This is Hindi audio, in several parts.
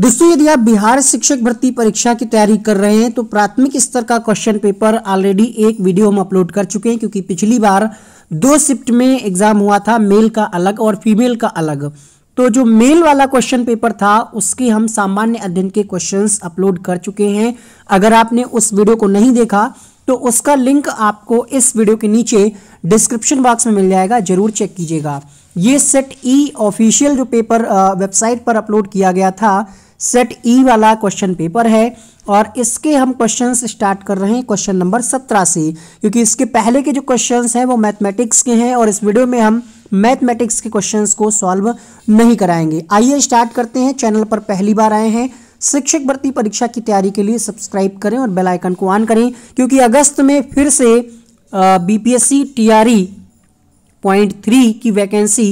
दोस्तों यदि आप बिहार शिक्षक भर्ती परीक्षा की तैयारी कर रहे हैं तो प्राथमिक स्तर का क्वेश्चन पेपर ऑलरेडी एक वीडियो हम अपलोड कर चुके हैं क्योंकि पिछली बार दो शिफ्ट में एग्जाम हुआ था मेल का अलग और फीमेल का अलग तो जो मेल वाला क्वेश्चन पेपर था उसके हम सामान्य अध्ययन के क्वेश्चंस अपलोड कर चुके हैं अगर आपने उस वीडियो को नहीं देखा तो उसका लिंक आपको इस वीडियो के नीचे डिस्क्रिप्शन बॉक्स में मिल जाएगा जरूर चेक कीजिएगा ये सेट ई ऑफिशियल जो पेपर वेबसाइट पर अपलोड किया गया था सेट ई e वाला क्वेश्चन पेपर है और इसके हम क्वेश्चंस स्टार्ट कर रहे हैं क्वेश्चन नंबर सत्रह से क्योंकि इसके पहले के जो क्वेश्चंस हैं वो मैथमेटिक्स के हैं और इस वीडियो में हम मैथमेटिक्स के क्वेश्चंस को सॉल्व नहीं कराएंगे आइए स्टार्ट करते हैं चैनल पर पहली बार आए हैं शिक्षक भर्ती परीक्षा की तैयारी के लिए सब्सक्राइब करें और बेलाइकन को ऑन करें क्योंकि अगस्त में फिर से बीपीएससी पी पॉइंट थ्री की वैकेंसी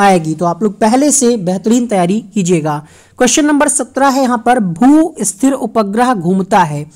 आएगी तो आप लोग पहले से बेहतरीन तैयारी कीजिएगा क्वेश्चन नंबर सत्रह है यहाँ पर भू स्थिर उपग्रह घूमता है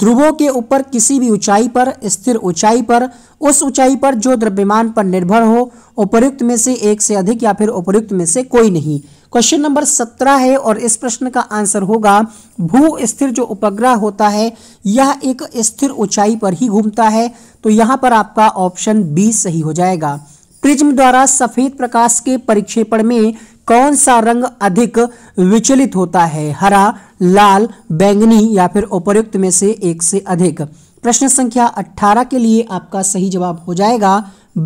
ध्रुवों के ऊपर किसी भी ऊंचाई पर स्थिर ऊंचाई पर उस ऊंचाई पर जो द्रव्यमान पर निर्भर हो उपयुक्त में से एक से अधिक या फिर उपयुक्त में से कोई नहीं क्वेश्चन नंबर सत्रह है और इस प्रश्न का आंसर होगा भू स्थिर जो उपग्रह होता है यह एक स्थिर ऊंचाई पर ही घूमता है तो यहां पर आपका ऑप्शन बी सही हो जाएगा प्रिज्म द्वारा सफेद प्रकाश के परिक्षेपण में कौन सा रंग अधिक विचलित होता है हरा लाल बैंगनी या फिर उपयुक्त में से एक से अधिक प्रश्न संख्या 18 के लिए आपका सही जवाब हो जाएगा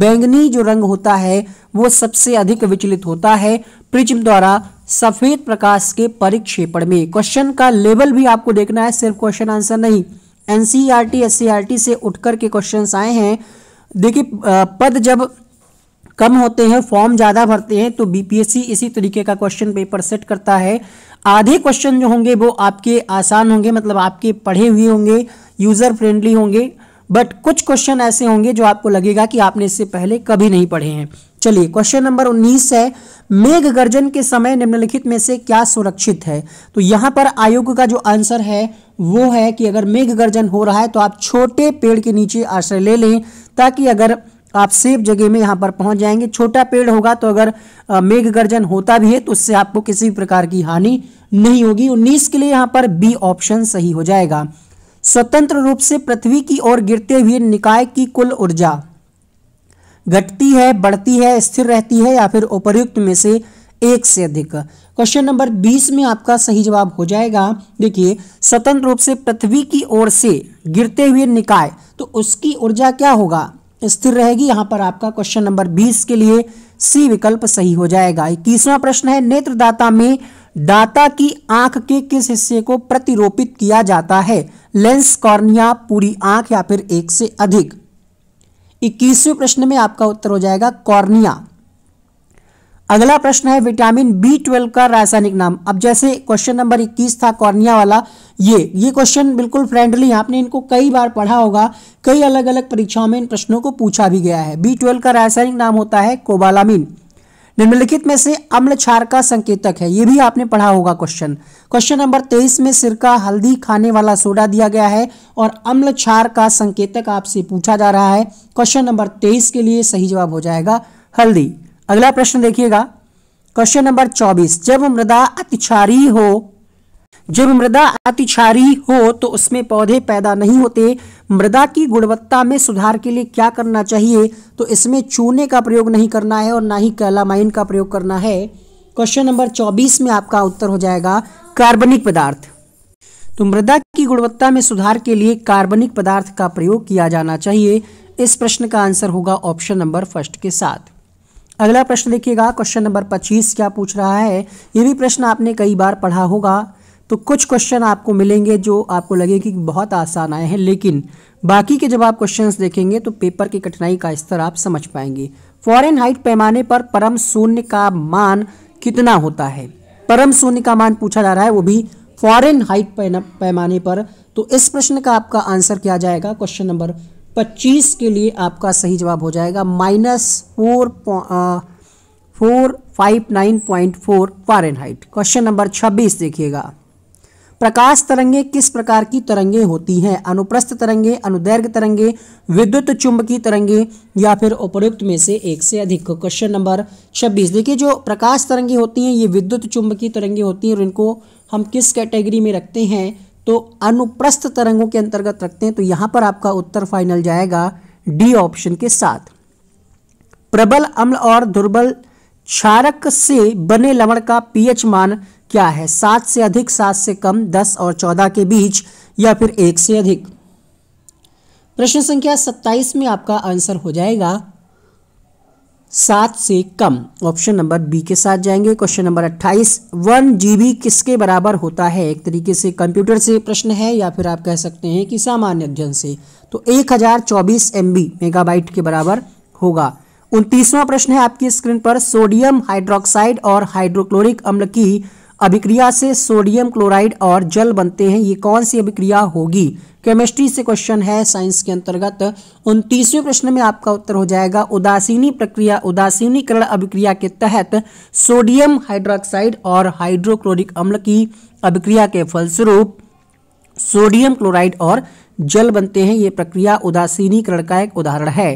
बैंगनी जो रंग होता है वो सबसे अधिक विचलित होता है प्रिज्म द्वारा सफेद प्रकाश के परिक्षेपण में क्वेश्चन का लेवल भी आपको देखना है सिर्फ क्वेश्चन आंसर नहीं एनसीईआरटी एससीईआरटी e e से उठकर के क्वेश्चंस आए हैं देखिए पद जब कम होते हैं फॉर्म ज़्यादा भरते हैं तो बीपीएससी इसी तरीके का क्वेश्चन पेपर सेट करता है आधे क्वेश्चन जो होंगे वो आपके आसान होंगे मतलब आपके पढ़े हुए होंगे यूज़र फ्रेंडली होंगे बट कुछ क्वेश्चन ऐसे होंगे जो आपको लगेगा कि आपने इससे पहले कभी नहीं पढ़े हैं चलिए क्वेश्चन नंबर उन्नीस है मेघ गर्जन के समय निम्नलिखित में से क्या सुरक्षित है तो यहां पर आयोग का जो आंसर है वो है कि अगर मेघ गर्जन हो रहा है तो आप छोटे पेड़ के नीचे आश्रय ले लें ताकि अगर तो आप सेफ जगह में यहाँ पर पहुँच जाएंगे छोटा पेड़ होगा तो अगर मेघ गर्जन होता भी है तो उससे आपको किसी भी प्रकार की हानि नहीं होगी उन्नीस के लिए यहाँ पर बी ऑप्शन सही हो जाएगा स्वतंत्र रूप से पृथ्वी की ओर गिरते हुए निकाय की कुल ऊर्जा घटती है बढ़ती है स्थिर रहती है या फिर उपरुक्त में से एक से अधिक क्वेश्चन नंबर 20 में आपका सही जवाब हो जाएगा देखिए स्वतंत्र रूप से पृथ्वी की ओर से गिरते हुए निकाय तो उसकी ऊर्जा क्या होगा स्थिर रहेगी यहां पर आपका क्वेश्चन नंबर बीस के लिए सी विकल्प सही हो जाएगा इक्कीसवा प्रश्न है नेत्रदाता में दाता की आंख के किस हिस्से को प्रतिरोपित किया जाता है लेंस कॉर्निया पूरी आंख या फिर एक से अधिक इक्कीसवें प्रश्न में आपका उत्तर हो जाएगा कॉर्निया अगला प्रश्न है विटामिन बी ट्वेल्व का रासायनिक नाम अब जैसे क्वेश्चन नंबर इक्कीस था कॉर्निया वाला ये ये क्वेश्चन बिल्कुल फ्रेंडली आपने इनको कई बार पढ़ा होगा कई अलग अलग परीक्षाओं में इन प्रश्नों को पूछा भी गया है बी ट्वेल्व का रासायनिक नाम होता है कोबालामिन निम्नलिखित में से अम्ल क्षार का संकेतक है ये भी आपने पढ़ा होगा क्वेश्चन क्वेश्चन नंबर तेईस में सिरका हल्दी खाने वाला सोडा दिया गया है और अम्ल क्षार का संकेतक आपसे पूछा जा रहा है क्वेश्चन नंबर तेईस के लिए सही जवाब हो जाएगा हल्दी अगला प्रश्न देखिएगा क्वेश्चन नंबर चौबीस जब मृदा अतिक्षारी हो जब मृदा अति क्षारी हो तो उसमें पौधे पैदा नहीं होते मृदा की गुणवत्ता में सुधार के लिए क्या करना चाहिए तो इसमें चूने का प्रयोग नहीं करना है और ना ही कैलामाइन का प्रयोग करना है क्वेश्चन नंबर चौबीस में आपका उत्तर हो जाएगा कार्बनिक पदार्थ तो मृदा की गुणवत्ता में सुधार के लिए कार्बनिक पदार्थ का प्रयोग किया जाना चाहिए इस प्रश्न का आंसर होगा ऑप्शन नंबर फर्स्ट के साथ अगला प्रश्न देखिएगा क्वेश्चन नंबर 25 क्या पूछ रहा है ये भी प्रश्न आपने कई बार पढ़ा होगा तो कुछ क्वेश्चन आपको मिलेंगे जो आपको लगे कि बहुत आसान आए हैं लेकिन बाकी के जब आप क्वेश्चन देखेंगे तो पेपर की कठिनाई का स्तर आप समझ पाएंगे फॉरेन हाइट पैमाने पर परम शून्य का मान कितना होता है परम शून्य का मान पूछा जा रहा है वो भी फॉरन हाइट पैमाने पर तो इस प्रश्न का आपका आंसर क्या जाएगा क्वेश्चन नंबर 25 के लिए आपका सही जवाब हो जाएगा minus four four five nine point four Fahrenheit question number 26 देखिएगा प्रकाश तरंगे किस प्रकार की तरंगे होती हैं अनुप्रस्थ तरंगे अनुदैर्घ्य तरंगे विद्युत चुंबकीय तरंगे या फिर उपयुक्त में से एक से अधिक क्वेश्चन नंबर 26 देखिए जो प्रकाश तरंगे होती हैं ये विद्युत चुंबकीय तरंगे होती हैं और इनको हम किस कैटेगरी में रखते हैं तो अनुप्रस्थ तरंगों के अंतर्गत रखते हैं तो यहाँ पर आपका उत्तर फाइनल जाएगा डी ऑप्शन के साथ प्रबल अम्ल और दुर्बल क्षारक से बने लवण का पीएच मान क्या है सात से अधिक सात से कम दस और चौदह के बीच या फिर एक से अधिक प्रश्न संख्या सत्ताईस में आपका आंसर हो जाएगा सात से कम ऑप्शन नंबर बी के साथ जाएंगे क्वेश्चन नंबर अट्ठाईस वन जीबी किसके बराबर होता है एक तरीके से कंप्यूटर से प्रश्न है या फिर आप कह सकते हैं कि सामान्य अध्ययन से तो एक हजार चौबीस एम बी मेगाबाइट के बराबर होगा उनतीसवां प्रश्न है आपकी स्क्रीन पर सोडियम हाइड्रोक्साइड और हाइड्रोक्लोरिक अम्ल की अभिक्रिया से सोडियम क्लोराइड और जल बनते हैं ये कौन सी अभिक्रिया होगी केमिस्ट्री से क्वेश्चन है साइंस के अंतर्गत उनतीसवें प्रश्न में आपका उत्तर हो जाएगा उदासीनी प्रक्रिया उदासीनीकरण अभिक्रिया के तहत सोडियम हाइड्रोक्साइड और हाइड्रोक्लोरिक अम्ल की अभिक्रिया के फलस्वरूप सोडियम क्लोराइड और जल बनते हैं ये प्रक्रिया उदासीनीकरण का एक उदाहरण है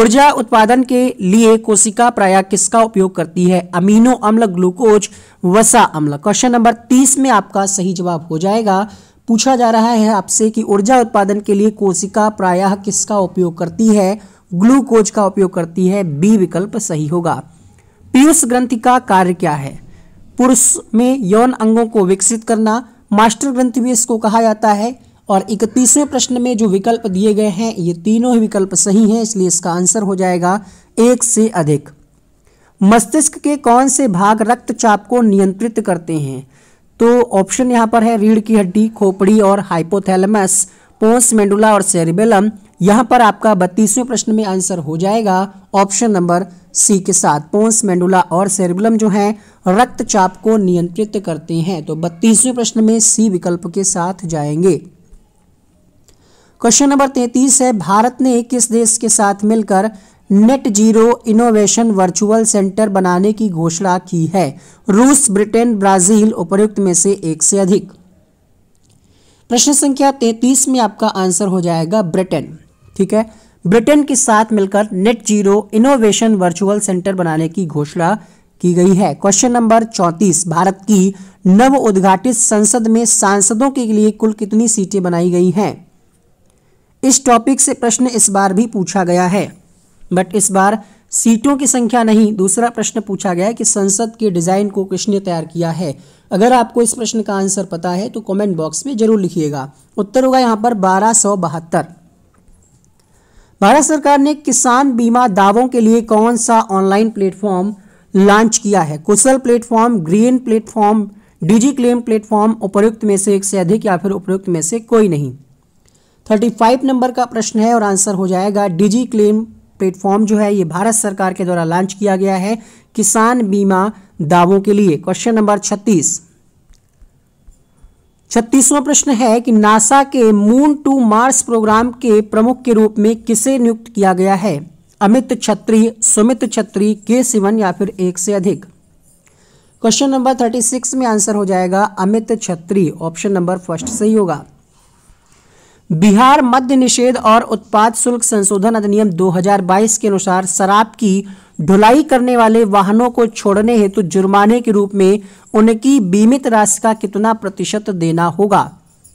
ऊर्जा उत्पादन के लिए कोशिका प्राय किसका उपयोग करती है अमीनो अम्ल ग्लूकोज वसा अम्ल क्वेश्चन नंबर तीस में आपका सही जवाब हो जाएगा पूछा जा रहा है आपसे कि ऊर्जा उत्पादन के लिए कोशिका प्रायः किसका उपयोग करती है ग्लूकोज का उपयोग करती है बी विकल्प सही होगा पीयूष ग्रंथि का कार्य क्या है पुरुष में यौन अंगों को विकसित करना मास्टर ग्रंथि भी इसको कहा जाता है और इकतीसवें प्रश्न में जो विकल्प दिए गए हैं ये तीनों ही विकल्प सही हैं इसलिए इसका आंसर हो जाएगा एक से अधिक मस्तिष्क के कौन से भाग रक्तचाप को नियंत्रित करते हैं तो ऑप्शन यहाँ पर है रीढ़ की हड्डी खोपड़ी और हाइपोथैलमस पोस मेंडुला और सेरिबेलम यहाँ पर आपका बत्तीसवें प्रश्न में आंसर हो जाएगा ऑप्शन नंबर सी के साथ पोन्स मेंडुला और सेरिबुलम जो हैं रक्तचाप को नियंत्रित करते हैं तो बत्तीसवें प्रश्न में सी विकल्प के साथ जाएंगे क्वेश्चन नंबर तैतीस है भारत ने किस देश के साथ मिलकर net zero innovation virtual centre बनाने की घोषणा की है रूस ब्रिटेन ब्राजील उपयुक्त में से एक से अधिक प्रश्न संख्या तैतीस में आपका आंसर हो जाएगा ब्रिटेन ठीक है ब्रिटेन के साथ मिलकर net zero innovation virtual centre बनाने की घोषणा की गई है क्वेश्चन नंबर चौंतीस भारत की नव उद्घाटित संसद में सांसदों के लिए कुल कितनी सीटें बनाई गई हैं इस टॉपिक से प्रश्न इस बार भी पूछा गया है बट इस बार सीटों की संख्या नहीं दूसरा प्रश्न पूछा गया है कि संसद के डिज़ाइन को किसने तैयार किया है अगर आपको इस प्रश्न का आंसर पता है तो कमेंट बॉक्स में जरूर लिखिएगा उत्तर होगा यहाँ पर बारह सौ बहत्तर भारत सरकार ने किसान बीमा दावों के लिए कौन सा ऑनलाइन प्लेटफॉर्म लॉन्च किया है Kushal platform green platform DigiClaim platform उपयुक्त में से एक से अधिक या फिर उपयुक्त में से कोई नहीं फाइव नंबर का प्रश्न है और आंसर हो जाएगा डिजी क्लेम प्लेटफॉर्म जो है ये भारत सरकार के द्वारा लॉन्च किया गया है किसान बीमा दावों के लिए क्वेश्चन नंबर छत्तीस छत्तीसवां प्रश्न है कि नासा के मून टू मार्स प्रोग्राम के प्रमुख के रूप में किसे नियुक्त किया गया है अमित छत्री सुमित छत्री के सिवन या फिर एक से अधिक क्वेश्चन नंबर थर्टी सिक्स में आंसर हो जाएगा अमित छत्री ऑप्शन नंबर फर्स्ट सही होगा बिहार मद्य निषेध और उत्पाद शुल्क संशोधन अधिनियम 2022 के अनुसार शराब की ढुलाई करने वाले वाहनों को छोड़ने हेतु जुर्माने के रूप में उनकी बीमित राशि का कितना प्रतिशत देना होगा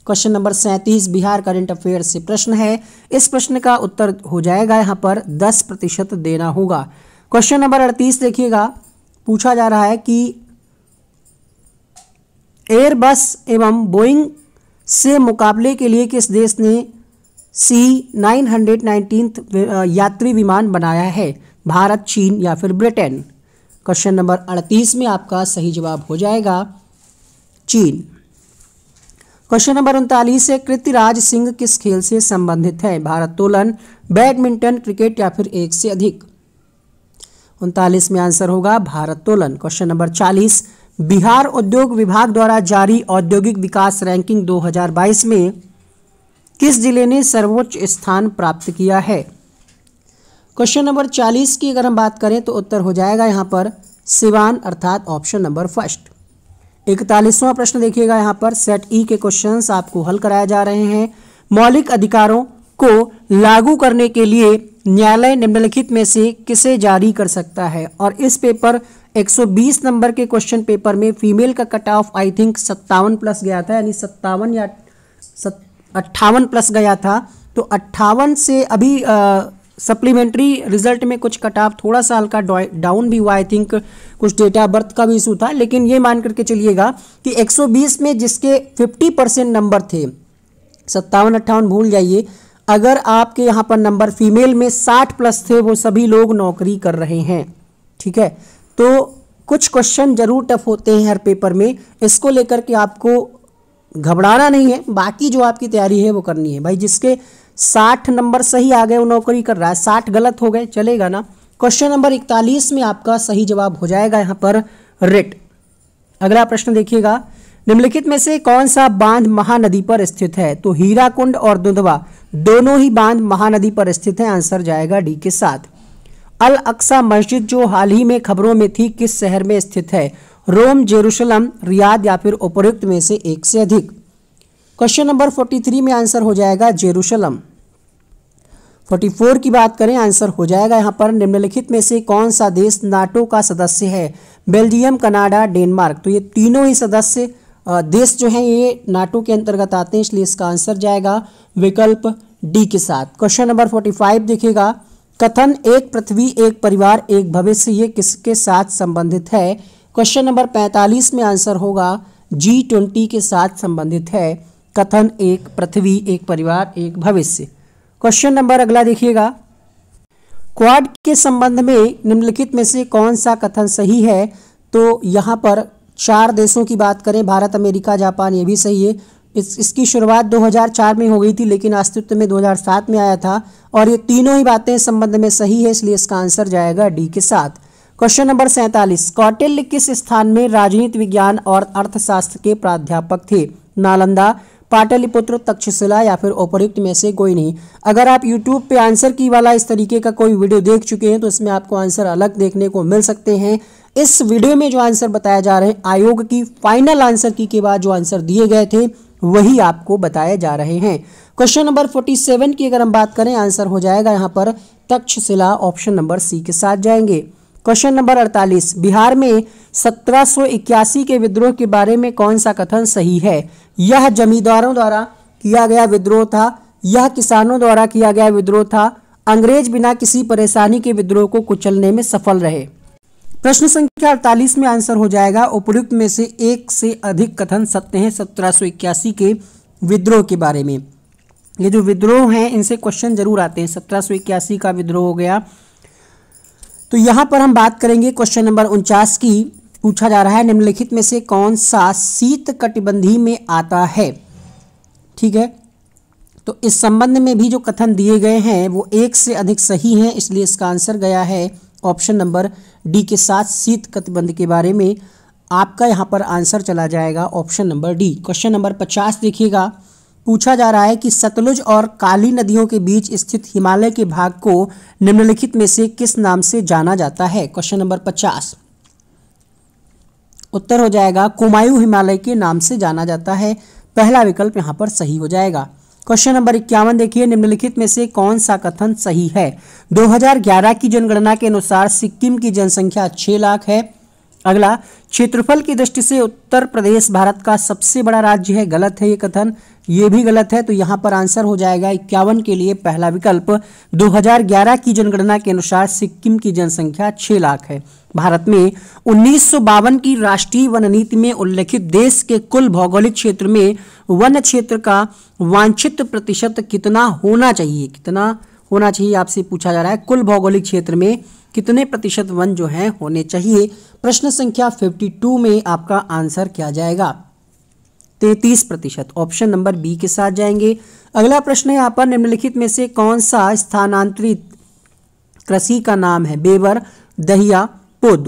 क्वेश्चन नंबर सैंतीस बिहार करंट अफेयर से प्रश्न है इस प्रश्न का उत्तर हो जाएगा यहाँ पर दस प्रतिशत देना होगा क्वेश्चन नंबर अड़तीस देखिएगा पूछा जा रहा है कि एयरबस एवं बोइंग से मुकाबले के लिए किस देश ने सी नाइन हंड्रेड नाइनटीन यात्री विमान बनाया है भारत चीन या फिर ब्रिटेन क्वेश्चन नंबर अड़तीस में आपका सही जवाब हो जाएगा चीन क्वेश्चन नंबर उनतालीस है कृतिराज सिंह किस खेल से संबंधित है तोलन बैडमिंटन क्रिकेट या फिर एक से अधिक उनतालीस में आंसर होगा तोलन क्वेश्चन नंबर चालीस बिहार उद्योग विभाग द्वारा जारी औद्योगिक विकास रैंकिंग 2022 में किस जिले ने सर्वोच्च स्थान प्राप्त किया है क्वेश्चन नंबर 40 की अगर हम बात करें तो उत्तर हो जाएगा यहाँ पर सिवान अर्थात ऑप्शन नंबर फर्स्ट इकतालीसवां प्रश्न देखिएगा यहाँ पर सेट ई के क्वेश्चन आपको हल कराए जा रहे हैं मौलिक अधिकारों को लागू करने के लिए न्यायालय निम्नलिखित में से किसे जारी कर सकता है और इस पेपर 120 नंबर के क्वेश्चन पेपर में फीमेल का कट ऑफ आई थिंक सत्तावन प्लस गया था यानी सत्तावन या अट्ठावन प्लस गया था तो अट्ठावन से अभी सप्लीमेंट्री रिजल्ट में कुछ कट ऑफ थोड़ा सा हल्का डाउन भी हुआ आई थिंक कुछ डेटा बर्थ का भी इशू था लेकिन ये मान करके चलिएगा कि 120 में जिसके 50 परसेंट नंबर थे सत्तावन अट्ठावन भूल जाइए अगर आपके यहाँ पर नंबर फीमेल में 60 प्लस थे वो सभी लोग नौकरी कर रहे हैं ठीक है तो कुछ क्वेश्चन जरूर टफ होते हैं हर पेपर में इसको लेकर के आपको घबराना नहीं है बाकी जो आपकी तैयारी है वो करनी है भाई जिसके साठ नंबर सही आ गए वो नौकरी कर रहा है साठ गलत हो गए चलेगा ना क्वेश्चन नंबर इकतालीस में आपका सही जवाब हो जाएगा यहाँ पर रेट अगला प्रश्न देखिएगा निम्नलिखित में से कौन सा बांध महानदी पर स्थित है तो हीराकुंड और दुधवा दोनों ही बांध महानदी पर स्थित है आंसर जाएगा डी के साथ अल अक्सा मस्जिद जो हाल ही में खबरों में थी किस शहर में स्थित है रोम जेरूशलम रियाद या फिर उपरुक्त में से एक से अधिक क्वेश्चन नंबर फोर्टी थ्री में आंसर हो जाएगा जेरूशलम फोर्टी फोर की बात करें आंसर हो जाएगा यहां पर निम्नलिखित में से कौन सा देश नाटो का सदस्य है बेल्जियम कनाडा डेनमार्क तो ये तीनों ही सदस्य देश जो है ये नाटो के अंतर्गत आते हैं इसलिए इसका आंसर जाएगा विकल्प डी के साथ क्वेश्चन नंबर फोर्टी फाइव देखेगा कथन एक पृथ्वी एक परिवार एक भविष्य ये किसके साथ संबंधित है क्वेश्चन नंबर 45 में आंसर होगा जी ट्वेंटी के साथ संबंधित है कथन एक पृथ्वी एक परिवार एक भविष्य क्वेश्चन नंबर अगला देखिएगा क्वाड के संबंध में निम्नलिखित में से कौन सा कथन सही है तो यहाँ पर चार देशों की बात करें भारत अमेरिका जापान ये भी सही है इस इसकी शुरुआत 2004 में हो गई थी लेकिन अस्तित्व में 2007 में आया था और ये तीनों ही बातें संबंध में सही है इसलिए इसका आंसर जाएगा डी के साथ क्वेश्चन नंबर सैंतालीस कौटिल्य किस स्थान में राजनीति विज्ञान और अर्थशास्त्र के प्राध्यापक थे नालंदा पाटलिपुत्र तक्षशिला या फिर उपरुक्त में से कोई नहीं अगर आप यूट्यूब पे आंसर की वाला इस तरीके का कोई वीडियो देख चुके हैं तो इसमें आपको आंसर अलग देखने को मिल सकते हैं इस वीडियो में जो आंसर बताया जा रहे हैं आयोग की फाइनल आंसर की के बाद जो आंसर दिए गए थे वही आपको बताए जा रहे हैं क्वेश्चन नंबर फोर्टी सेवन की अगर हम बात करें आंसर हो जाएगा यहाँ पर तक्षशिला ऑप्शन नंबर सी के साथ जाएंगे क्वेश्चन नंबर 48 बिहार में सत्रह के विद्रोह के बारे में कौन सा कथन सही है यह जमींदारों द्वारा किया गया विद्रोह था यह किसानों द्वारा किया गया विद्रोह था अंग्रेज बिना किसी परेशानी के विद्रोह को कुचलने में सफल रहे प्रश्न संख्या अड़तालीस में आंसर हो जाएगा उपयुक्त में से एक से अधिक कथन सत्य हैं सत्रह के विद्रोह के बारे में ये जो विद्रोह हैं इनसे क्वेश्चन जरूर आते हैं सत्रह का विद्रोह हो गया तो यहाँ पर हम बात करेंगे क्वेश्चन नंबर उनचास की पूछा जा रहा है निम्नलिखित में से कौन सा शीत कटिबंधी में आता है ठीक है तो इस संबंध में भी जो कथन दिए गए हैं वो एक से अधिक सही हैं इसलिए इसका आंसर गया है ऑप्शन नंबर डी के साथ शीत कटिबंध के बारे में आपका यहाँ पर आंसर चला जाएगा option number D question number पचास देखिएगा पूछा जा रहा है कि सतलुज और काली नदियों के बीच स्थित हिमालय के भाग को निम्नलिखित में से किस नाम से जाना जाता है क्वेश्चन नंबर पचास उत्तर हो जाएगा कुमायूं हिमालय के नाम से जाना जाता है पहला विकल्प यहां पर सही हो जाएगा क्वेश्चन नंबर इक्यावन देखिए निम्नलिखित में से कौन सा कथन सही है 2011 की जनगणना के अनुसार सिक्किम की जनसंख्या 6 लाख है अगला क्षेत्रफल की दृष्टि से उत्तर प्रदेश भारत का सबसे बड़ा राज्य है गलत है ये कथन ये भी गलत है तो यहाँ पर आंसर हो जाएगा इक्यावन के लिए पहला विकल्प 2011 की जनगणना के अनुसार सिक्किम की जनसंख्या 6 लाख है भारत में उन्नीस की राष्ट्रीय वन नीति में उल्लेखित देश के कुल भौगोलिक क्षेत्र में वन क्षेत्र का वांछित प्रतिशत कितना होना चाहिए कितना होना चाहिए आपसे पूछा जा रहा है कुल भौगोलिक क्षेत्र में कितने प्रतिशत वन जो हैं होने चाहिए प्रश्न संख्या 52 में आपका आंसर क्या जाएगा तैतीस प्रतिशत ऑप्शन नंबर बी के साथ जाएंगे अगला प्रश्न यहाँ पर निम्नलिखित में से कौन सा स्थानांतरित कृषि का नाम है बेबर दहिया कोदो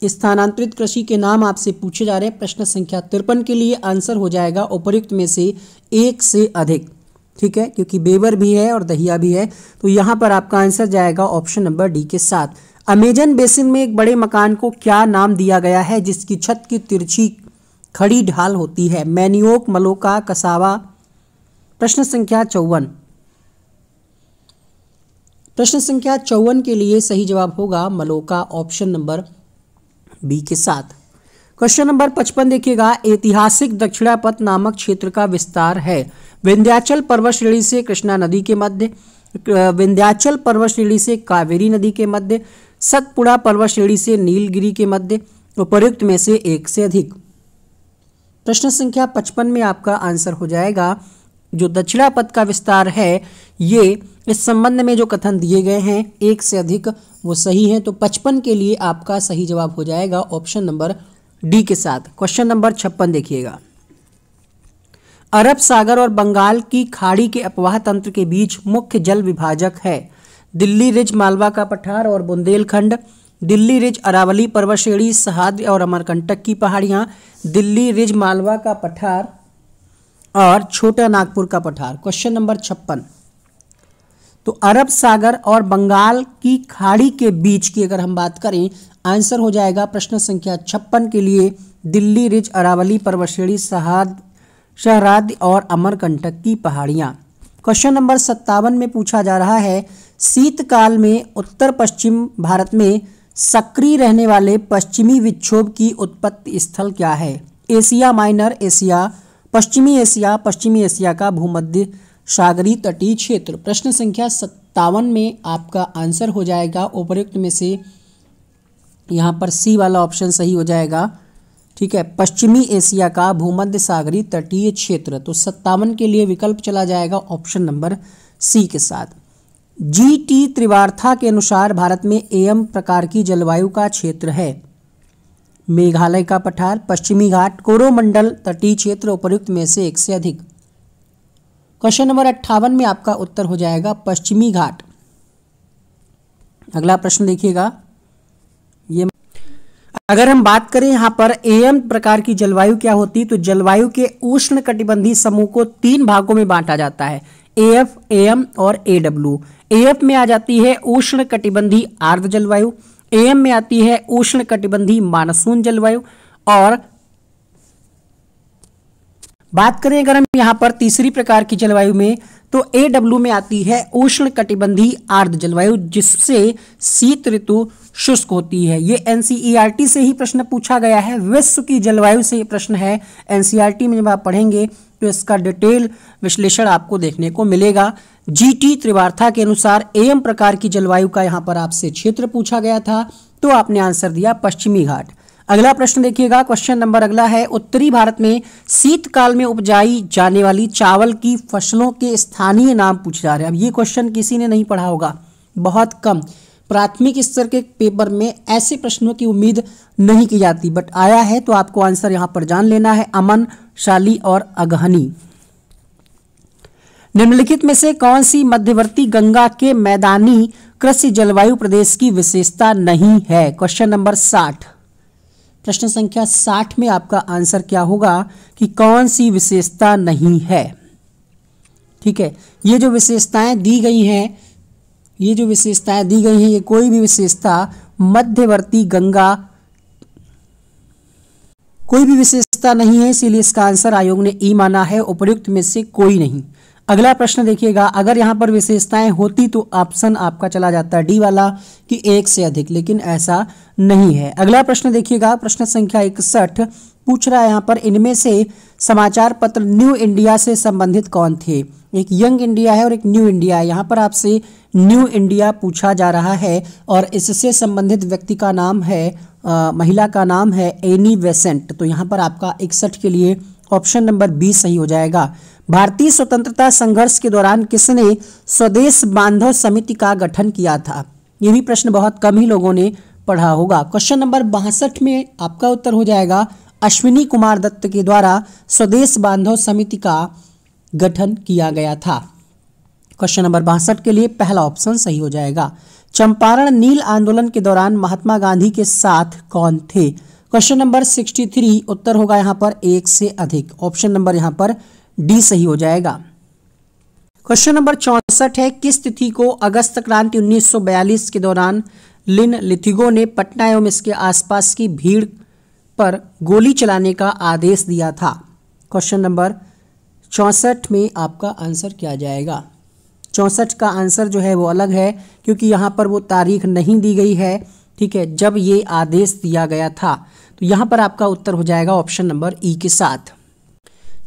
दो स्थानांतरित कृषि के नाम आपसे पूछे जा रहे हैं प्रश्न संख्या तिरपन के लिए आंसर हो जाएगा उपरुक्त में से एक से अधिक ठीक है क्योंकि बेबर भी है और दहिया भी है तो यहां पर आपका आंसर जाएगा ऑप्शन नंबर डी के साथ अमेजन बेसिन में एक बड़े मकान को क्या नाम दिया गया है जिसकी छत की तिरछी खड़ी ढाल होती है मैनियोक मलोका कसावा प्रश्न संख्या चौवन प्रश्न संख्या चौवन के लिए सही जवाब होगा मलोका ऑप्शन नंबर बी के साथ क्वेश्चन नंबर पचपन देखिएगा ऐतिहासिक दक्षिणापथ नामक क्षेत्र का विस्तार है विंध्याचल पर्वत श्रेणी से कृष्णा नदी के मध्य विंध्याचल पर्वत श्रेणी से कावेरी नदी के मध्य सतपुड़ा पर्वत श्रेणी से नीलगिरी के मध्य उपरुक्त में से एक से अधिक प्रश्न संख्या पचपन में आपका आंसर हो जाएगा जो दक्षिणा पथ का विस्तार है ये इस संबंध में जो कथन दिए गए हैं एक से अधिक वो सही हैं तो पचपन के लिए आपका सही जवाब हो जाएगा ऑप्शन नंबर डी के साथ क्वेश्चन नंबर छप्पन देखिएगा अरब सागर और बंगाल की खाड़ी के अपवाह तंत्र के बीच मुख्य जल विभाजक है दिल्ली रिज मालवा का पठार और बुंदेलखंड दिल्ली रिज अरावली पर्वत श्रेणी सहाद्र और अमरकंटक की पहाड़ियां दिल्ली रिज मालवा का पठार और छोटा नागपुर का पठार क्वेश्चन नंबर छप्पन तो अरब सागर और बंगाल की खाड़ी के बीच की अगर हम बात करें आंसर हो जाएगा प्रश्न संख्या छप्पन के लिए दिल्ली रिज अरावली परवशेड़ी सहाद शहराद और अमरकंटक की पहाड़ियां क्वेश्चन नंबर सत्तावन में पूछा जा रहा है शीतकाल में उत्तर पश्चिम भारत में सक्रिय रहने वाले पश्चिमी विक्षोभ की उत्पत्ति स्थल क्या है एशिया माइनर एशिया पश्चिमी एशिया पश्चिमी एशिया का भूमध्य सागरी तटीय क्षेत्र प्रश्न संख्या सत्तावन में आपका आंसर हो जाएगा उपरुक्त में से यहाँ पर सी वाला ऑप्शन सही हो जाएगा ठीक है पश्चिमी एशिया का भूमध्य सागरी तटीय क्षेत्र तो सत्तावन के लिए विकल्प चला जाएगा ऑप्शन नंबर सी के साथ जी टी त्रिवार्था के अनुसार भारत में एम प्रकार की जलवायु का क्षेत्र है मेघालय का पठार पश्चिमी घाट कोरोमंडल तटीय क्षेत्र उपयुक्त में से एक से अधिक क्वेश्चन नंबर अट्ठावन में आपका उत्तर हो जाएगा पश्चिमी घाट अगला प्रश्न देखिएगा ये अगर हम बात करें यहाँ पर एम प्रकार की जलवायु क्या होती तो जलवायु के उष्ण कटिबंधी समूह को तीन भागों में बांटा जाता है एफ एम और एडब्ल्यू एफ में आ जाती है उष्ण कटिबंधी आर्द्र जलवायु एम में आती है उष्ण कटिबंधी मानसून जलवायु और बात करें अगर हम यहां पर तीसरी प्रकार की जलवायु में तो ए डब्ल्यू में आती है उष्ण कटिबंधी आर्द्र जलवायु जिससे शीत ऋतु शुष्क होती है ये एनसीईआरटी e से ही प्रश्न पूछा गया है विश्व की जलवायु से ये प्रश्न है एनसीईआरटी e में जब आप पढ़ेंगे तो इसका डिटेल विश्लेषण आपको देखने को मिलेगा जी टी त्रिवार्था के अनुसार एम प्रकार की जलवायु का यहाँ पर आपसे क्षेत्र पूछा गया था तो आपने आंसर दिया पश्चिमी घाट अगला प्रश्न देखिएगा क्वेश्चन नंबर अगला है उत्तरी भारत में शीतकाल में उपजाई जाने वाली चावल की फसलों के स्थानीय नाम पूछे जा रहे हैं अब ये क्वेश्चन किसी ने नहीं पढ़ा होगा बहुत कम प्राथमिक स्तर के पेपर में ऐसे प्रश्नों की उम्मीद नहीं की जाती बट आया है तो आपको आंसर यहां पर जान लेना है अमन शाली और अगहनी निम्नलिखित में से कौन सी मध्यवर्ती गंगा के मैदानी कृषि जलवायु प्रदेश की विशेषता नहीं है क्वेश्चन नंबर साठ प्रश्न संख्या साठ में आपका आंसर क्या होगा कि कौन सी विशेषता नहीं है ठीक है ये जो विशेषताएं दी गई हैं ये जो विशेषताएं दी गई हैं ये कोई भी विशेषता मध्यवर्ती गंगा कोई भी विशेषता नहीं है इसीलिए इसका आंसर आयोग ने ई माना है उपयुक्त में से कोई नहीं अगला प्रश्न देखिएगा अगर यहाँ पर विशेषताएं होती तो ऑप्शन आपका चला जाता डी वाला कि एक से अधिक लेकिन ऐसा नहीं है अगला प्रश्न देखिएगा प्रश्न संख्या इकसठ पूछ रहा है यहाँ पर इनमें से समाचार पत्र न्यू इंडिया से संबंधित कौन थे एक यंग इंडिया है और एक न्यू इंडिया है यहाँ पर आपसे न्यू इंडिया पूछा जा रहा है और इससे संबंधित व्यक्ति का नाम है आ, महिला का नाम है एनी वेसेंट तो यहाँ पर आपका इकसठ के लिए ऑप्शन नंबर बी सही हो जाएगा भारतीय स्वतंत्रता संघर्ष के दौरान किसने स्वदेश बांधव समिति का गठन किया था ये भी प्रश्न बहुत कम ही लोगों ने पढ़ा होगा क्वेश्चन नंबर बासठ में आपका उत्तर हो जाएगा अश्विनी कुमार दत्त के द्वारा स्वदेश बांधव समिति का गठन किया गया था क्वेश्चन नंबर बासठ के लिए पहला ऑप्शन सही हो जाएगा चंपारण नील आंदोलन के दौरान महात्मा गांधी के साथ कौन थे क्वेश्चन नंबर 63 उत्तर होगा यहां पर एक से अधिक ऑप्शन नंबर यहाँ पर डी सही हो जाएगा क्वेश्चन नंबर चौसठ है किस तिथि को अगस्त क्रांति 1942 के दौरान लिन लिथिगो ने पटना एवं इसके आसपास की भीड़ पर गोली चलाने का आदेश दिया था क्वेश्चन नंबर चौसठ में आपका आंसर क्या जाएगा चौंसठ का आंसर जो है वो अलग है क्योंकि यहाँ पर वो तारीख नहीं दी गई है ठीक है जब ये आदेश दिया गया था तो यहाँ पर आपका उत्तर हो जाएगा ऑप्शन नंबर ई के साथ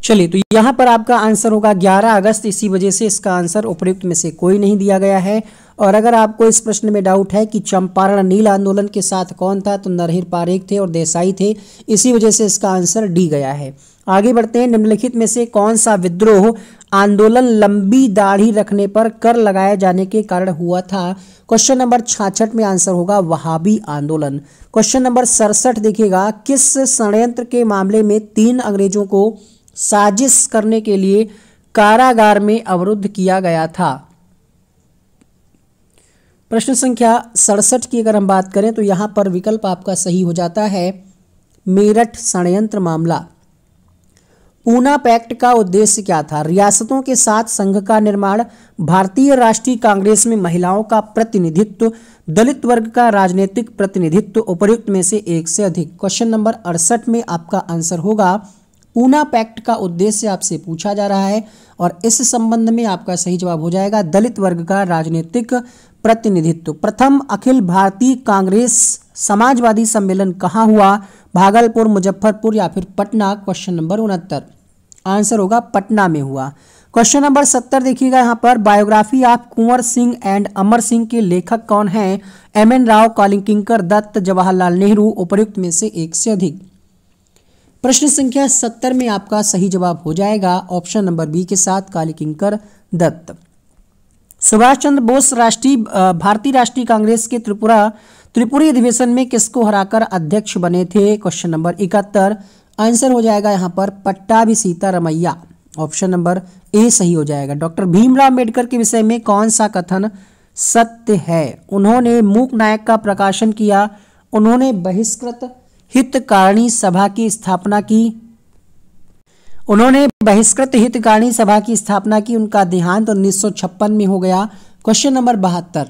चलिए तो यहाँ पर आपका आंसर होगा 11 अगस्त इसी वजह से इसका आंसर उपयुक्त में से कोई नहीं दिया गया है और अगर आपको इस प्रश्न में डाउट है कि चंपारण नील आंदोलन के साथ कौन था तो नरहिर पारेख थे और देसाई थे इसी वजह से इसका आंसर डी गया है आगे बढ़ते हैं निम्नलिखित में से कौन सा विद्रोह आंदोलन लंबी दाढ़ी रखने पर कर लगाए जाने के कारण हुआ था क्वेश्चन नंबर छाछठ में आंसर होगा वहाबी आंदोलन क्वेश्चन नंबर सड़सठ देखिएगा किस षडयंत्र के मामले में तीन अंग्रेजों को साजिश करने के लिए कारागार में अवरुद्ध किया गया था प्रश्न संख्या सड़सठ की अगर हम बात करें तो यहां पर विकल्प आपका सही हो जाता है मेरठ षडयंत्र मामला ऊना पैक्ट का उद्देश्य क्या था रियासतों के साथ संघ का निर्माण भारतीय राष्ट्रीय कांग्रेस में महिलाओं का प्रतिनिधित्व दलित वर्ग का राजनीतिक प्रतिनिधित्व उपयुक्त में से एक से अधिक क्वेश्चन नंबर अड़सठ में आपका आंसर होगा ऊना पैक्ट का उद्देश्य आपसे पूछा जा रहा है और इस संबंध में आपका सही जवाब हो जाएगा दलित वर्ग का राजनीतिक प्रतिनिधित्व प्रथम अखिल भारतीय कांग्रेस समाजवादी सम्मेलन कहाँ हुआ भागलपुर मुजफ्फरपुर या फिर पटना क्वेश्चन नंबर उनहत्तर आंसर होगा पटना में हुआ क्वेश्चन नंबर सत्तर देखिएगा यहाँ पर biography of Kunwar Singh and Amar Singh के लेखक कौन हैं एम एन राव कालिंकिंकर दत्त जवाहरलाल नेहरू उपयुक्त में से एक से अधिक प्रश्न संख्या सत्तर में आपका सही जवाब हो जाएगा ऑप्शन नंबर बी के साथ कालिकिंकर दत्त सुभाष चंद्र बोस राष्ट्रीय भारतीय राष्ट्रीय कांग्रेस के त्रिपुरा त्रिपुरी अधिवेशन में किसको हराकर अध्यक्ष बने थे क्वेश्चन नंबर इकहत्तर आंसर हो जाएगा यहाँ पर Sitaramayya option number A सही हो जाएगा डॉक्टर भीमराव अम्बेडकर के विषय में कौन सा कथन सत्य है उन्होंने मूक नायक का प्रकाशन किया उन्होंने बहिष्कृत हितकारिणी सभा की स्थापना की उन्होंने बहिष्कृत हितकारी सभा की स्थापना की उनका देहांत उन्नीस में हो गया क्वेश्चन नंबर बहत्तर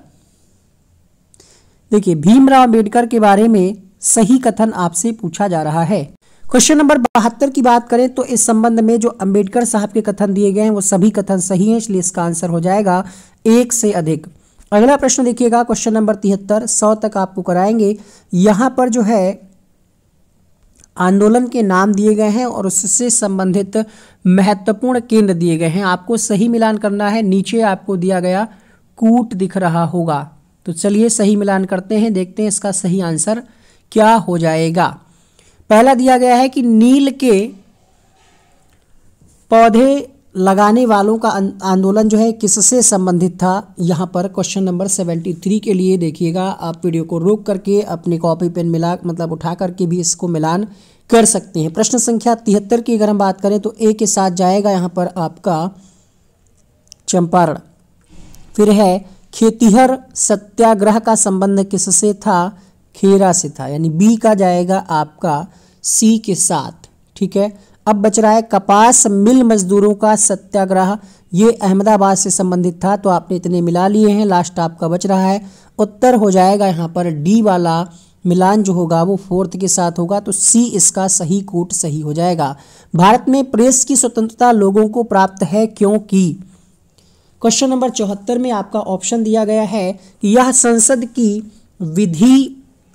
देखिए भीमराव अंबेडकर के बारे में सही कथन आपसे पूछा जा रहा है क्वेश्चन नंबर बहत्तर की बात करें तो इस संबंध में जो अंबेडकर साहब के कथन दिए गए हैं वो सभी कथन सही हैं इसलिए इसका आंसर हो जाएगा एक से अधिक अगला प्रश्न देखिएगा क्वेश्चन नंबर तिहत्तर सौ तक आपको कराएंगे यहां पर जो है आंदोलन के नाम दिए गए हैं और उससे संबंधित महत्वपूर्ण केंद्र दिए गए हैं आपको सही मिलान करना है नीचे आपको दिया गया कूट दिख रहा होगा तो चलिए सही मिलान करते हैं देखते हैं इसका सही आंसर क्या हो जाएगा पहला दिया गया है कि नील के पौधे लगाने वालों का अं-, आंदोलन जो है किससे संबंधित था यहाँ पर क्वेश्चन नंबर सेवेंटी थ्री के लिए देखिएगा आप वीडियो को रोक करके अपने कॉपी पेन मिला मतलब उठा करके भी इसको मिलान कर सकते हैं प्रश्न संख्या तिहत्तर की अगर हम बात करें तो ए के साथ जाएगा यहाँ पर आपका चंपारण फिर है खेतीहर सत्याग्रह का संबंध किससे था खेरा से था यानी बी का जाएगा आपका सी के साथ ठीक है अब बच रहा है कपास मिल मजदूरों का सत्याग्रह ये अहमदाबाद से संबंधित था तो आपने इतने मिला लिए हैं लास्ट आपका बच रहा है उत्तर हो जाएगा यहाँ पर डी वाला मिलान जो होगा वो फोर्थ के साथ होगा तो सी इसका सही कोट सही हो जाएगा भारत में प्रेस की स्वतंत्रता लोगों को प्राप्त है क्योंकि क्वेश्चन नंबर चौहत्तर में आपका ऑप्शन दिया गया है कि यह संसद की विधि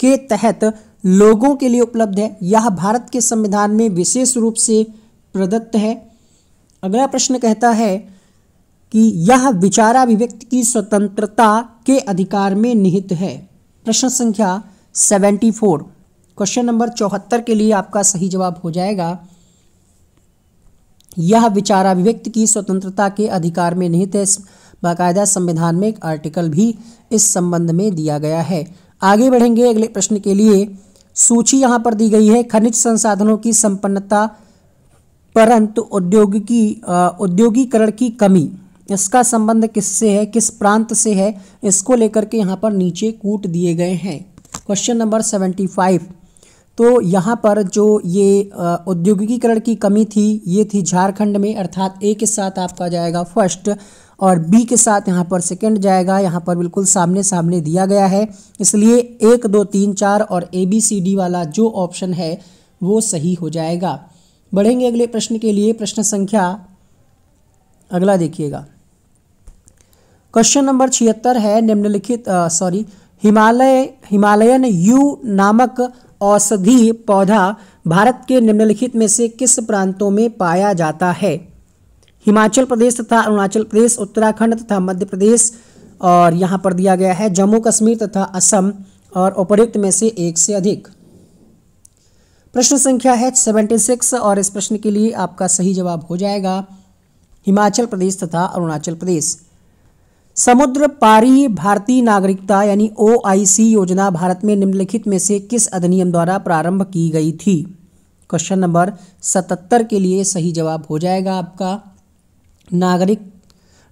के तहत लोगों के लिए उपलब्ध है यह भारत के संविधान में विशेष रूप से प्रदत्त है अगला प्रश्न कहता है कि यह विचारा की स्वतंत्रता के अधिकार में निहित है प्रश्न संख्या सेवेंटी फोर क्वेश्चन नंबर चौहत्तर के लिए आपका सही जवाब हो जाएगा यह विचाराभिव्यक्ति की स्वतंत्रता के अधिकार में निहित है बाकायदा संविधान में एक आर्टिकल भी इस संबंध में दिया गया है आगे बढ़ेंगे अगले प्रश्न के लिए सूची यहाँ पर दी गई है खनिज संसाधनों की संपन्नता परंतु औद्योगिकी औद्योगिकरण की कमी इसका संबंध किससे है किस प्रांत से है इसको लेकर के यहाँ पर नीचे कूट दिए गए हैं क्वेश्चन नंबर सेवेंटी फाइव तो यहाँ पर जो ये औद्योगिकीकरण की कमी थी ये थी झारखंड में अर्थात एक के साथ आपका जाएगा फर्स्ट और बी के साथ यहाँ पर सेकेंड जाएगा यहाँ पर बिल्कुल सामने सामने दिया गया है इसलिए एक दो तीन चार और ए बी सी डी वाला जो ऑप्शन है वो सही हो जाएगा बढ़ेंगे अगले प्रश्न के लिए प्रश्न संख्या अगला देखिएगा क्वेश्चन नंबर छिहत्तर है निम्नलिखित सॉरी हिमालय हिमालयन यू नामक औषधि पौधा भारत के निम्नलिखित में से किस प्रांतों में पाया जाता है हिमाचल प्रदेश तथा अरुणाचल प्रदेश उत्तराखंड तथा मध्य प्रदेश और यहाँ पर दिया गया है जम्मू कश्मीर तथा असम और उपरुक्त में से एक से अधिक प्रश्न संख्या है सेवेंटी सिक्स और इस प्रश्न के लिए आपका सही जवाब हो जाएगा हिमाचल प्रदेश तथा अरुणाचल प्रदेश समुद्र पारी भारतीय नागरिकता यानी ओ योजना भारत में निम्नलिखित में से किस अधिनियम द्वारा प्रारंभ की गई थी क्वेश्चन नंबर सतहत्तर के लिए सही जवाब हो जाएगा आपका नागरिक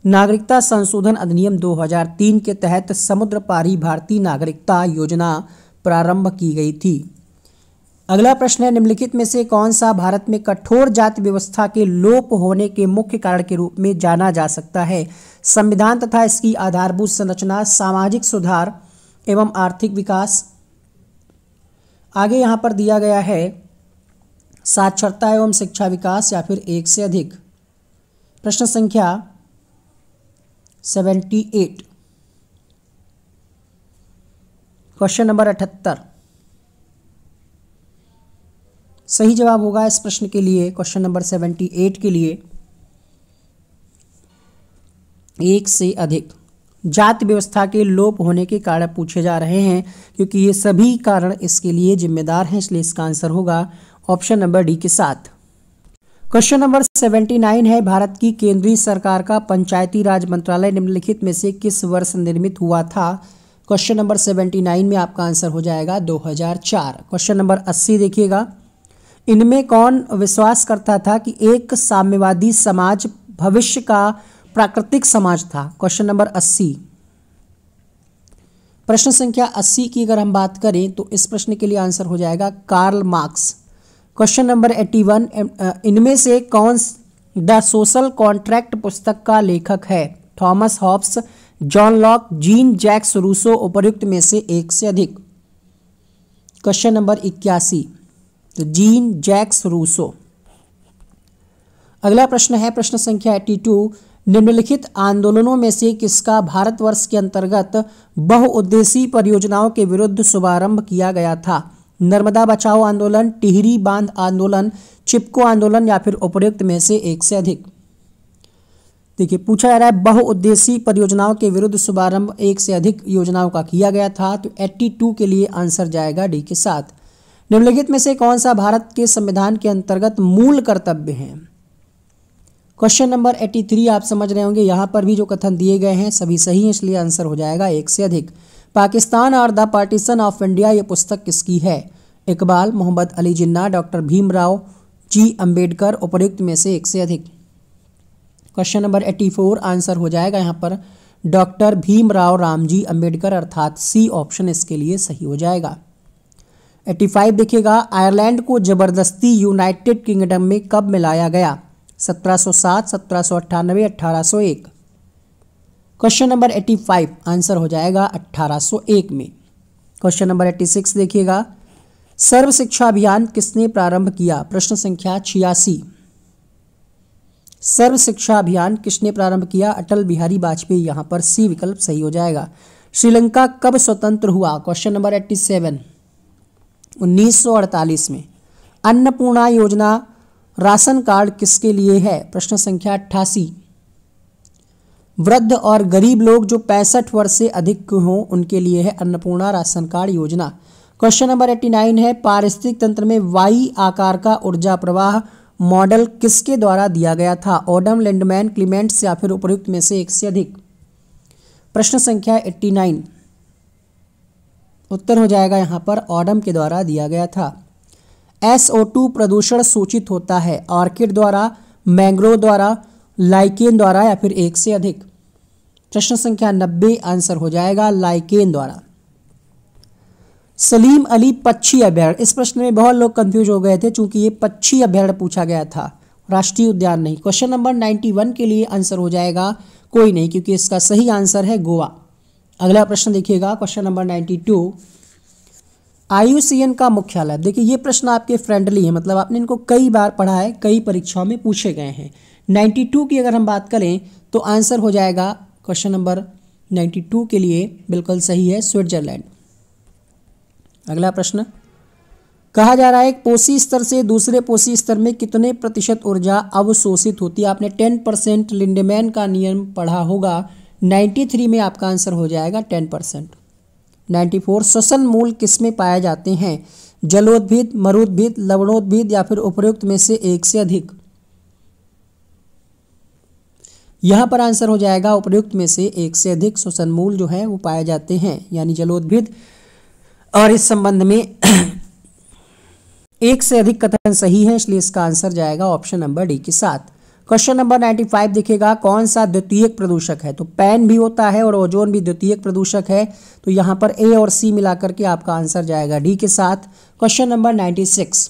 नागरिकता संशोधन अधिनियम 2003 के तहत समुद्र पारी भारतीय नागरिकता योजना प्रारंभ की गई थी अगला प्रश्न है निम्नलिखित में से कौन सा भारत में कठोर जाति व्यवस्था के लोप होने के मुख्य कारण के रूप में जाना जा सकता है संविधान तथा इसकी आधारभूत संरचना सामाजिक सुधार एवं आर्थिक विकास आगे यहाँ पर दिया गया है साक्षरता एवं शिक्षा विकास या फिर एक से अधिक प्रश्न संख्या सेवेंटी एट क्वेश्चन नंबर अठहत्तर सही जवाब होगा इस प्रश्न के लिए क्वेश्चन नंबर सेवेंटी एट के लिए एक से अधिक जाति व्यवस्था के लोप होने के कारण पूछे जा रहे हैं क्योंकि ये सभी कारण इसके लिए जिम्मेदार हैं इसलिए इसका आंसर होगा ऑप्शन नंबर डी के साथ क्वेश्चन नंबर 79 है भारत की केंद्रीय सरकार का पंचायती राज मंत्रालय निम्नलिखित में से किस वर्ष निर्मित हुआ था क्वेश्चन नंबर 79 में आपका आंसर हो जाएगा 2004 क्वेश्चन नंबर 80 देखिएगा इनमें कौन विश्वास करता था कि एक साम्यवादी समाज भविष्य का प्राकृतिक समाज था क्वेश्चन नंबर 80 प्रश्न संख्या 80 की अगर हम बात करें तो इस प्रश्न के लिए आंसर हो जाएगा Karl Marx question number eighty one इनमें से कौन द सोशल कॉन्ट्रैक्ट पुस्तक का लेखक है Thomas Hobbes John Locke Jean Jacques Rousseau उपयुक्त में से एक से अधिक क्वेश्चन नंबर इक्यासी तो जीन जैक्स रूसो अगला प्रश्न है प्रश्न संख्या एट्टी टू निम्नलिखित आंदोलनों में से किसका भारतवर्ष के अंतर्गत बहुउद्देशीय परियोजनाओं के विरुद्ध शुभारंभ किया गया था नर्मदा बचाओ आंदोलन टिहरी बांध आंदोलन चिपको आंदोलन या फिर उपयुक्त में से एक से अधिक देखिए पूछा जा रहा है बहुउद्देशी परियोजनाओं के विरुद्ध शुभारंभ एक से अधिक योजनाओं का किया गया था तो 82 के लिए आंसर जाएगा डी के साथ निम्नलिखित में से कौन सा भारत के संविधान के अंतर्गत मूल कर्तव्य है क्वेश्चन नंबर 83 आप समझ रहे होंगे यहां पर भी जो कथन दिए गए हैं सभी सही हैं इसलिए आंसर हो जाएगा एक से अधिक पाकिस्तान और द पार्टीसन ऑफ इंडिया ये पुस्तक किसकी है इकबाल मोहम्मद अली जिन्ना डॉक्टर भीमराव जी अंबेडकर उपरुक्त में से एक से अधिक question number eighty four answer हो जाएगा यहाँ पर डॉक्टर भीमराव रामजी अंबेडकर अर्थात सी ऑप्शन इसके लिए सही हो जाएगा एट्टी फाइव देखिएगा आयरलैंड को जबरदस्ती यूनाइटेड किंगडम में कब मिलाया गया सत्रह सौ सात सत्रह सौ अट्ठानवे अट्ठारह सौ एक क्वेश्चन नंबर 85 आंसर हो जाएगा 1801 में क्वेश्चन नंबर 86 देखिएगा सर्व शिक्षा अभियान किसने प्रारंभ किया प्रश्न संख्या छियासी सर्व शिक्षा अभियान किसने प्रारंभ किया अटल बिहारी वाजपेयी यहां पर सी विकल्प सही हो जाएगा श्रीलंका कब स्वतंत्र हुआ क्वेश्चन नंबर एट्टी सेवन उन्नीस में अन्नपूर्णा योजना राशन कार्ड किसके लिए है प्रश्न संख्या अट्ठासी वृद्ध और गरीब लोग जो पैंसठ वर्ष से अधिक हों उनके लिए है अन्नपूर्णा राशन कार्ड योजना क्वेश्चन नंबर एट्टी नाइन है पारिस्थितिक तंत्र में वाई आकार का ऊर्जा प्रवाह मॉडल किसके द्वारा दिया गया था ओडम लैंडमैन क्लीमेंट्स या फिर उपयुक्त में से एक से अधिक प्रश्न संख्या एट्टी नाइन उत्तर हो जाएगा यहाँ पर ऑडम के द्वारा दिया गया था एस ओ टू प्रदूषण सूचित होता है ऑर्किड द्वारा मैंग्रोव द्वारा लाइकेन द्वारा या फिर एक से अधिक प्रश्न संख्या नब्बे आंसर हो जाएगा लाइकेन द्वारा सलीम अली पक्षी अभ्यारण्य इस प्रश्न में बहुत लोग कंफ्यूज हो गए थे चूंकि ये पक्षी अभ्यारण्य पूछा गया था राष्ट्रीय उद्यान नहीं क्वेश्चन नंबर 91 के लिए आंसर हो जाएगा कोई नहीं क्योंकि इसका सही आंसर है गोवा अगला प्रश्न देखिएगा क्वेश्चन नंबर 92 आईयूसीएन का मुख्यालय देखिए ये प्रश्न आपके फ्रेंडली है मतलब आपने इनको कई बार पढ़ा है कई परीक्षाओं में पूछे गए हैं नाइन्टी टू की अगर हम बात करें तो आंसर हो जाएगा क्वेश्चन नंबर नाइन्टी टू के लिए बिल्कुल सही है स्विट्जरलैंड अगला प्रश्न कहा जा रहा है पोषी स्तर से दूसरे पोषी स्तर में कितने प्रतिशत ऊर्जा अवशोषित होती है आपने टेन परसेंट लिंडेमैन का नियम पढ़ा होगा नाइन्टी थ्री में आपका आंसर हो जाएगा टेन परसेंट नाइन्टी फोर श्वसन मूल किस में पाए जाते हैं जलोद्भिद मरुद्भिद लवणोद्भिद या फिर उपयुक्त में से एक से अधिक यहाँ पर आंसर हो जाएगा उपयुक्त में से एक से अधिक श्वसन मूल जो है वो पाए जाते हैं यानी जलोद्भिद और इस संबंध में एक से अधिक कथन सही है इसलिए इसका आंसर जाएगा ऑप्शन नंबर डी के साथ क्वेश्चन नंबर 95 देखिएगा कौन सा द्वितीयक प्रदूषक है तो पैन भी होता है और ओजोन भी द्वितीयक प्रदूषक है तो यहाँ पर ए और सी मिलाकर के आपका आंसर जाएगा डी के साथ क्वेश्चन नंबर 96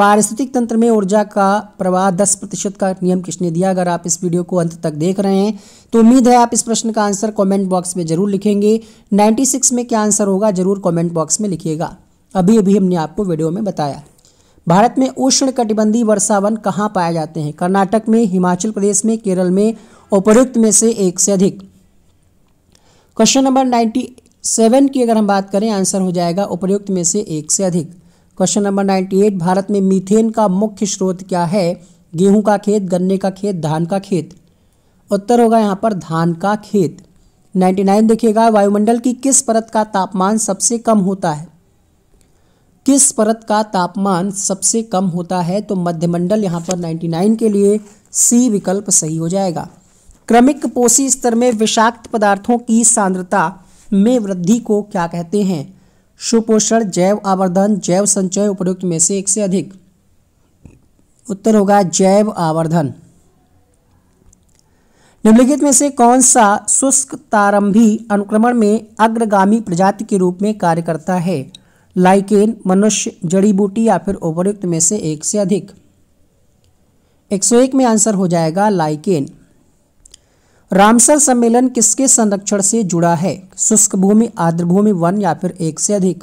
पारिस्थितिक तंत्र में ऊर्जा का प्रवाह 10 प्रतिशत का नियम किसने दिया अगर आप इस वीडियो को अंत तक देख रहे हैं तो उम्मीद है आप इस प्रश्न का आंसर कमेंट बॉक्स में जरूर लिखेंगे 96 में क्या आंसर होगा जरूर कमेंट बॉक्स में लिखिएगा अभी अभी हमने आपको वीडियो में बताया भारत में उष्ण कटिबंधी वर्षावन कहाँ पाए जाते हैं कर्नाटक में हिमाचल प्रदेश में केरल में उपरुक्त में से एक से अधिक क्वेश्चन नंबर नाइन्टी सेवन की अगर हम बात करें आंसर हो जाएगा उपयुक्त में से एक से अधिक question number ninety eight Bharat में मीथेन का मुख्य स्रोत क्या है गेहूं का खेत गन्ने का खेत धान का खेत उत्तर होगा यहाँ पर धान का खेत नाइन्टी नाइन देखिएगा वायुमंडल की किस परत का तापमान सबसे कम होता है किस परत का तापमान सबसे कम होता है तो मध्यमंडल यहाँ पर 99 के लिए सी विकल्प सही हो जाएगा क्रमिक पोषी स्तर में विषाक्त पदार्थों की सांद्रता में वृद्धि को क्या कहते हैं सुपोषण जैव आवर्धन जैव संचय उपयुक्त में से एक से अधिक उत्तर होगा जैव आवर्धन निम्नलिखित में से कौन सा शुष्क तारंभी अनुक्रमण में अग्रगामी प्रजाति के रूप में कार्य करता है लाइकेन मनुष्य जड़ी बूटी या फिर उपयुक्त में से एक से अधिक 101 में आंसर हो जाएगा लाइकेन रामसर सम्मेलन किसके संरक्षण से जुड़ा है शुष्क भूमि आर्द्र भूमि वन या फिर एक से अधिक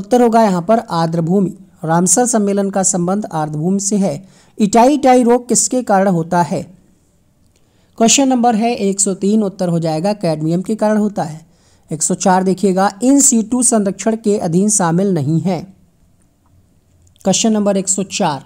उत्तर होगा यहां पर आर्द्र भूमि रामसर सम्मेलन का संबंध आर्द्र भूमि से है इटाई इटाई रोग किसके कारण होता है क्वेश्चन नंबर है 103 उत्तर हो जाएगा कैडमियम के कारण होता है 104 देखिएगा इन सी संरक्षण के अधीन शामिल नहीं है क्वेश्चन नंबर 104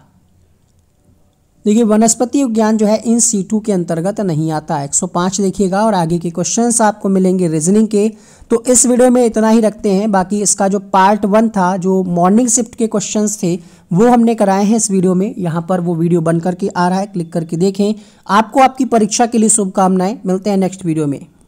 देखिए वनस्पति विज्ञान जो है इन सीटू के अंतर्गत नहीं आता है एक सौ पाँच देखिएगा और आगे के क्वेश्चंस आपको मिलेंगे रीजनिंग के तो इस वीडियो में इतना ही रखते हैं बाकी इसका जो पार्ट वन था जो मॉर्निंग शिफ्ट के क्वेश्चंस थे वो हमने कराए हैं इस वीडियो में यहाँ पर वो वीडियो बन करके आ रहा है क्लिक करके देखें आपको आपकी परीक्षा के लिए शुभकामनाएं मिलते हैं नेक्स्ट वीडियो में